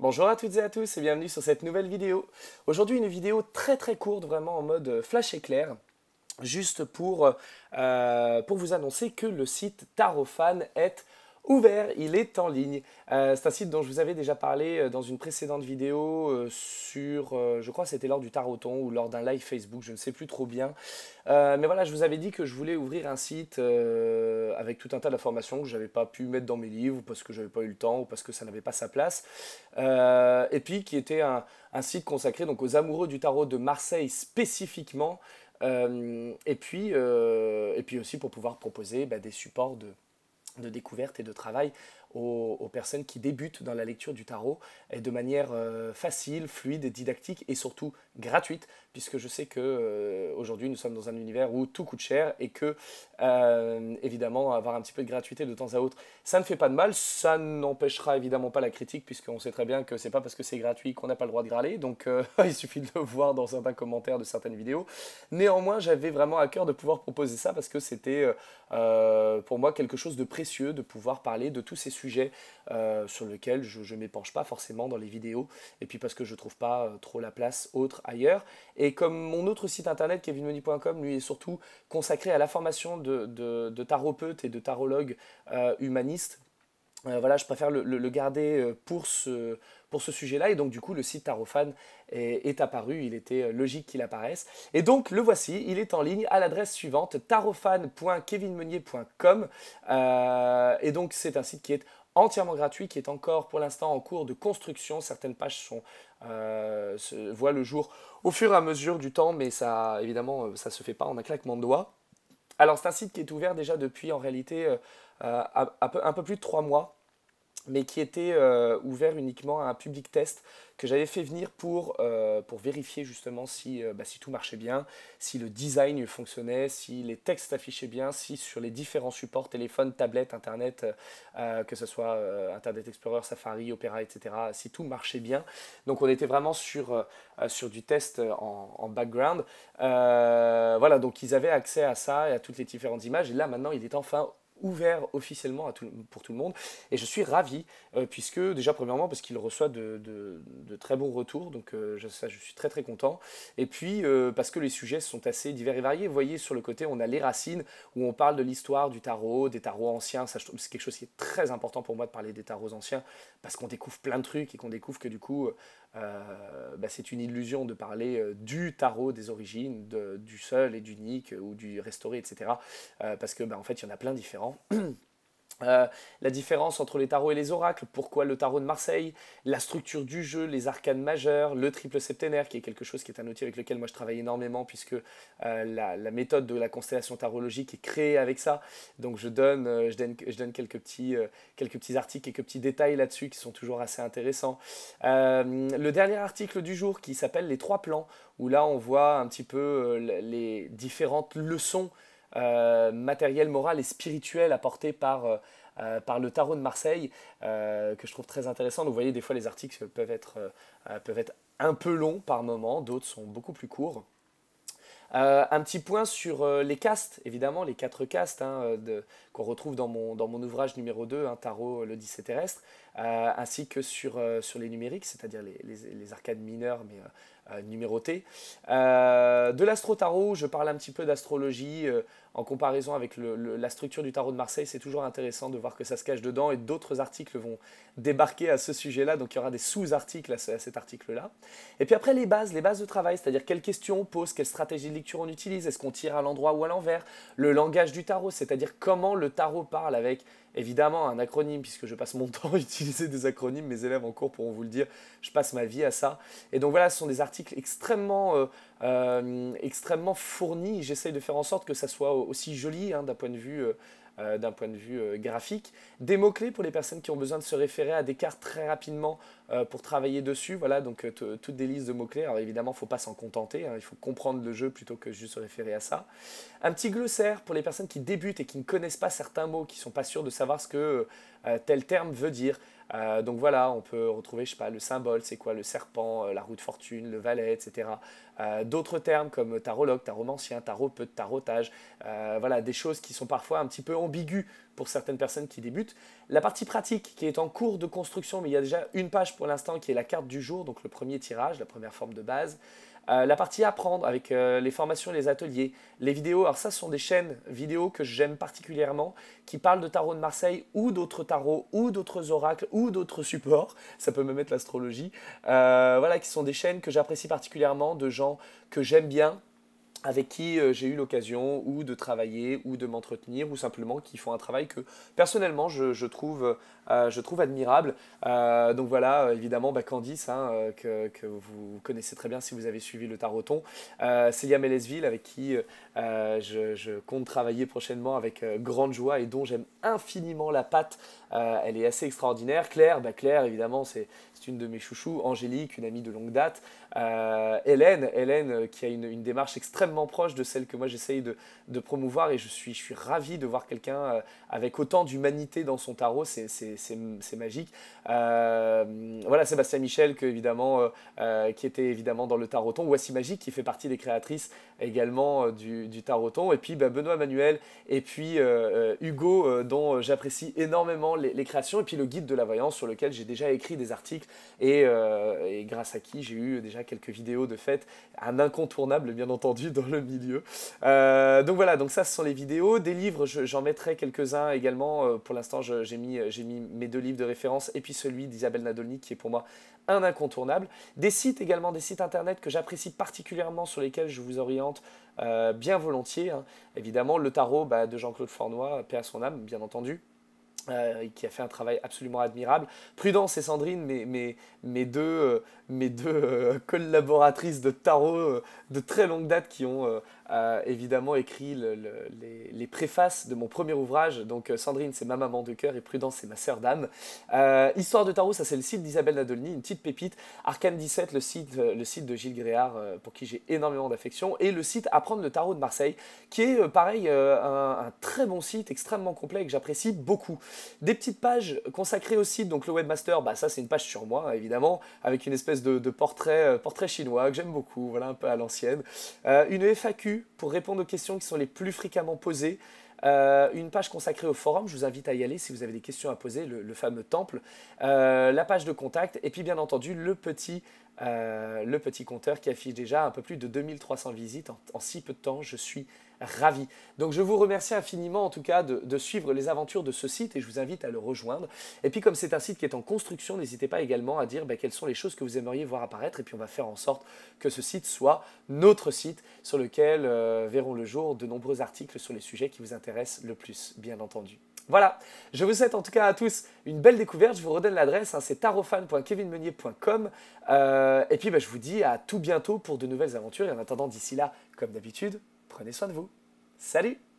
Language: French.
Bonjour à toutes et à tous et bienvenue sur cette nouvelle vidéo. Aujourd'hui une vidéo très très courte, vraiment en mode euh, flash éclair, juste pour, euh, pour vous annoncer que le site Tarofan est ouvert, il est en ligne. Euh, c'est un site dont je vous avais déjà parlé euh, dans une précédente vidéo euh, sur, je crois que c'était lors du Taroton ou lors d'un live Facebook, je ne sais plus trop bien. mais voilà, je vous avais dit que je voulais ouvrir un site avec tout un tas d'informations que je n'avais pas pu mettre dans mes livres ou parce que je n'avais pas eu le temps ou parce que ça n'avait pas sa place. et puis qui était un, site consacré donc aux amoureux du tarot de Marseille spécifiquement. et, puis, et puis aussi pour pouvoir proposer bah, des supports de, de découverte et de travail aux, personnes qui débutent dans la lecture du tarot et de manière euh, facile, fluide, didactique et surtout gratuite, puisque je sais que euh, aujourd'hui nous sommes dans un univers où tout coûte cher et que euh, évidemment avoir un petit peu de gratuité de temps à autre, ça ne fait pas de mal, ça n'empêchera évidemment pas la critique, puisque on sait très bien que c'est pas parce que c'est gratuit qu'on n'a pas le droit de râler, donc il suffit de le voir dans certains commentaires de certaines vidéos. Néanmoins, j'avais vraiment à cœur de pouvoir proposer ça parce que c'était pour moi quelque chose de précieux de pouvoir parler de tous ces sujets sujet euh, sur lequel je ne m'épanche pas forcément dans les vidéos, et puis parce que je ne trouve pas euh, trop la place autre ailleurs. Et comme mon autre site internet, kevinmoney.com, lui est surtout consacré à la formation de, de, et de tarologues euh, humanistes euh, voilà, je préfère le, garder euh, pour ce, pour ce sujet-là. Et donc, du coup, le site Tarofan est, est apparu. Il était euh, logique qu'il apparaisse. Et donc, le voici. Il est en ligne à l'adresse suivante tarofan.kevinmeunier.com. Euh, et donc, c'est un site qui est entièrement gratuit, qui est encore pour l'instant en cours de construction. Certaines pages sont, se, voient le jour au fur et à mesure du temps, mais ça, évidemment, ça ne se fait pas en un claquement de doigts. Alors c'est un site qui est ouvert déjà depuis en réalité euh, euh, un peu plus de trois mois mais qui était euh, ouvert uniquement à un public test que j'avais fait venir pour, euh, pour vérifier justement si, euh, bah, si tout marchait bien, si le design fonctionnait, si les textes affichaient bien, si sur les différents supports, téléphone, tablette, internet, que ce soit Internet Explorer, Safari, Opera, etc., si tout marchait bien. Donc on était vraiment sur, sur du test en, background. voilà, donc ils avaient accès à ça et à toutes les différentes images. Et là maintenant, il est enfin ouvert officiellement pour tout le monde. Et je suis ravi, euh, puisque déjà premièrement parce qu'il reçoit de, très bons retours, donc euh, je, je suis très très content. Et puis euh, parce que les sujets sont assez divers et variés. Vous voyez sur le côté, on a les racines, où on parle de l'histoire du tarot, des tarots anciens. Ça, c'est quelque chose qui est très important pour moi de parler des tarots anciens, parce qu'on découvre plein de trucs et qu'on découvre que du coup, euh, bah, c'est une illusion de parler euh, du tarot des origines, du seul et unique ou du restauré, etc. Euh, parce que bah, en fait, il y en a plein différents. Euh, la différence entre les tarots et les oracles, pourquoi le tarot de Marseille, la structure du jeu, les arcanes majeures, le triple septénaire, qui est quelque chose qui est un outil avec lequel moi je travaille énormément, puisque euh, la, méthode de la constellation tarologique est créée avec ça. Donc je donne, euh, je je donne quelques, petits, quelques petits articles, quelques petits détails là-dessus qui sont toujours assez intéressants. le dernier article du jour qui s'appelle Les trois plans, où là on voit un petit peu les différentes leçons euh, matériel, moral et spirituel apporté par, euh, euh, par le tarot de Marseille, que je trouve très intéressant. vous voyez, des fois les articles peuvent être, peuvent être un peu longs par moment, d'autres sont beaucoup plus courts. un petit point sur les castes, évidemment, les quatre castes hein, qu'on retrouve dans mon, dans mon ouvrage numéro 2, un hein, Tarot, l'Odyssée terrestre. Euh, ainsi que sur, euh, sur les numériques, c'est-à-dire les, les, arcades mineures mais euh, numérotées. de l'astro-tarot, je parle un petit peu d'astrologie en comparaison avec le, la structure du tarot de Marseille, c'est toujours intéressant de voir que ça se cache dedans et d'autres articles vont débarquer à ce sujet-là, donc il y aura des sous-articles à, cet article-là. Et puis après les bases, les bases de travail, c'est-à-dire quelles questions on pose, quelle stratégie de lecture on utilise, est-ce qu'on tire à l'endroit ou à l'envers, le langage du tarot, c'est-à-dire comment le tarot parle avec Évidemment, un acronyme, puisque je passe mon temps à utiliser des acronymes, mes élèves en cours pourront vous le dire, je passe ma vie à ça. Et donc voilà, ce sont des articles extrêmement, euh, euh, extrêmement fournis. J'essaye de faire en sorte que ça soit aussi joli hein, d'un point de vue euh, euh, d'un point de vue euh, graphique. Des mots-clés pour les personnes qui ont besoin de se référer à des cartes très rapidement euh, pour travailler dessus. Voilà, donc toutes des listes de mots-clés. Alors évidemment, il ne faut pas s'en contenter, hein. il faut comprendre le jeu plutôt que juste se référer à ça. Un petit glossaire pour les personnes qui débutent et qui ne connaissent pas certains mots, qui ne sont pas sûrs de savoir ce que tel terme veut dire. Euh, donc voilà, on peut retrouver, je sais pas, le symbole, c'est quoi, le serpent, euh, la roue de fortune, le valet, etc. Euh, d'autres termes comme tarologue, taromancien, de tarotage, voilà, des choses qui sont parfois un petit peu ambiguës pour certaines personnes qui débutent. La partie pratique qui est en cours de construction, mais il y a déjà une page pour l'instant qui est la carte du jour, donc le premier tirage, la première forme de base. Euh, la partie apprendre avec euh, les formations et les ateliers, les vidéos. Alors ça, ce sont des chaînes vidéo que j'aime particulièrement qui parlent de tarot de Marseille ou d'autres tarots ou d'autres oracles ou d'autres supports. Ça peut même être l'astrologie. Euh, voilà, qui sont des chaînes que j'apprécie particulièrement de gens que j'aime bien avec qui euh, j'ai eu l'occasion ou de travailler ou de m'entretenir ou simplement qui font un travail que personnellement je, trouve, euh, euh, je trouve admirable. donc voilà, évidemment, bah, Candice, hein, que, vous connaissez très bien si vous avez suivi le Taroton, Célia Mélesville avec qui je, compte travailler prochainement avec grande joie et dont j'aime infiniment la pâte elle est assez extraordinaire. Claire, bah, Claire évidemment, c'est une de mes chouchous. Angélique, une amie de longue date. Hélène, Hélène qui a une démarche extrêmement proche de celle que moi j'essaye de, de, promouvoir et je suis, je suis ravi de voir quelqu'un euh, avec autant d'humanité dans son tarot, c'est magique. Euh, voilà Sébastien Michel que, évidemment, euh, qui était évidemment dans le taroton, Voici Magique, qui fait partie des créatrices également euh, du, du, Taroton, et puis bah, Benoît Manuel, et puis euh, euh, Hugo, dont j'apprécie énormément les, créations, et puis le guide de la voyance sur lequel j'ai déjà écrit des articles, et, et grâce à qui j'ai eu déjà quelques vidéos de fait, un incontournable bien entendu dans le milieu. donc voilà, donc ça ce sont les vidéos, des livres, j'en mettrai quelques-uns également, pour l'instant j'ai mis, mis mes deux livres de référence, et puis celui d'Isabelle Nadolny qui est pour moi un incontournable. Des sites également, des sites internet que j'apprécie particulièrement sur lesquels je vous oriente euh, bien volontiers. Hein. Évidemment, le tarot bah, de Jean-Claude Fornois, paix à son âme, bien entendu. Euh, qui a fait un travail absolument admirable. Prudence et Sandrine, mes, mes, deux, mes deux euh, collaboratrices de tarot de très longue date qui ont évidemment écrit les, préfaces de mon premier ouvrage. Donc euh, Sandrine, c'est ma maman de cœur et Prudence, c'est ma sœur d'âme. Euh, Histoire de Tarot, ça c'est le site d'Isabelle Nadolny, une petite pépite. Arcane 17, le site, euh, le site de Gilles Gréard, pour qui j'ai énormément d'affection. Et le site Apprendre le Tarot de Marseille, qui est pareil, un, très bon site, extrêmement complet, que j'apprécie beaucoup. Des petites pages consacrées au site, donc le webmaster, bah, ça c'est une page sur moi, évidemment, avec une espèce de, portrait, portrait chinois que j'aime beaucoup, voilà, un peu à l'ancienne. une FAQ pour répondre aux questions qui sont les plus fréquemment posées. Euh, une page consacrée au forum, je vous invite à y aller si vous avez des questions à poser, le, fameux temple, euh, la page de contact et puis bien entendu le petit, euh, le petit compteur qui affiche déjà un peu plus de 2300 visites en si peu de temps. Je suis ravi. Donc je vous remercie infiniment en tout cas de, suivre les aventures de ce site et je vous invite à le rejoindre. Et puis comme c'est un site qui est en construction, n'hésitez pas également à dire bah, quelles sont les choses que vous aimeriez voir apparaître et puis on va faire en sorte que ce site soit notre site sur lequel euh, verront le jour de nombreux articles sur les sujets qui vous intéressent le plus, bien entendu. Voilà, je vous souhaite en tout cas à tous une belle découverte. Je vous redonne l'adresse, hein, c'est tarofan.kevinmeunier.com. Euh, et puis bah, je vous dis à tout bientôt pour de nouvelles aventures. Et en attendant, d'ici là, comme d'habitude, prenez soin de vous. Salut